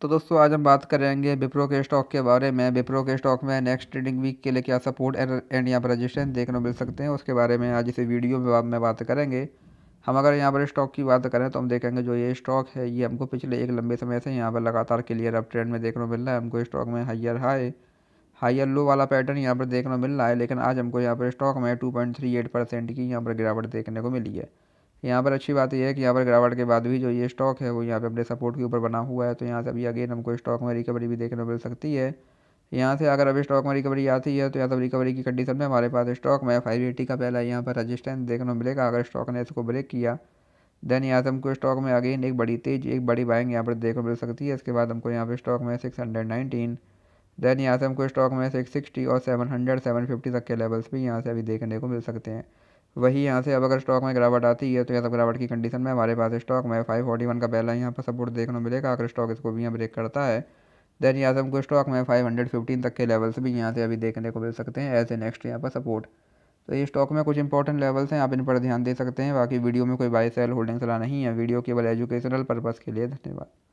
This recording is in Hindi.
तो दोस्तों आज हम बात करेंगे विप्रो के स्टॉक के बारे में विप्रो के स्टॉक में नेक्स्ट ट्रेडिंग वीक के लिए क्या सपोर्ट एंड यहाँ पर रजिस्ट्रेशन देखने मिल सकते हैं उसके बारे में आज इसे वीडियो में में बात करेंगे हम अगर यहाँ पर स्टॉक की बात करें तो हम देखेंगे जो ये स्टॉक है ये हमको पिछले एक लंबे समय से यहाँ पर लगातार क्लियर अप ट्रेंड में देखने मिल रहा है हमको स्टॉक में हाइयर हाई हाइयर लो वाला पैटर्न यहाँ पर देखने मिल रहा है लेकिन आज हमको यहाँ पर स्टॉक में टू की यहाँ पर गिरावट देखने को मिली है यहाँ पर अच्छी बात यह है कि यहाँ पर गिरावट के बाद भी जो ये स्टॉक है वो यहाँ पर अपने सपोर्ट के ऊपर बना हुआ है तो यहाँ से अभी अगेन हमको स्टॉक में रिकवरी भी देखने को मिल सकती है यहाँ से अगर अभी स्टॉक में रिकवरी आती है तो यहाँ सब रिकवरी की कंडीशन में हमारे पास स्टॉक में फाइव एटी का पहला यहाँ पर रजिस्टेंस देखने को मिलेगा अगर स्टॉक ने इसको ब्रेक किया देन यहाँ से हमको स्टॉक में अगेन एक बड़ी तेज एक बड़ी बाइंग यहाँ पर देखने को मिल सकती है इसके बाद हमको यहाँ पर स्टॉक में सिक्स हंड्रेड नाइनटीन देन यहाँ से हमको स्टॉक में सिक्स सिक्सटी और सेवन हंड्रेड सेवन फिफ्टी तक के लेवल्स भी यहाँ से अभी देखने को मिल सकते हैं वही यहाँ से अब अगर स्टॉक में गिरावट आती है तो यह सब तो गिरावट की कंडीशन में हमारे पास स्टॉक में फाइव फोर्टी वन का पहला यहाँ पर सपोर्ट देखने को मिलेगा अगर स्टॉक इसको भी यहाँ ब्रेक करता है देन यहाँ से हमको स्टॉक में फाइव हंड्रेड फिफ्टीन तक के लेवल्स भी यहाँ से अभी देखने को मिल सकते हैं एज ए नेक्स्ट यहाँ पर सपोर्ट तो ये स्टॉक में कुछ इंपॉर्टेंट लेवल्स हैं आप इन पर ध्यान दे सकते हैं बाकी वीडियो में कोई बाय सेल होल्डिंग सलाह नहीं है वीडियो केवल एजुकेशनल पर्पज़ के लिए धन्यवाद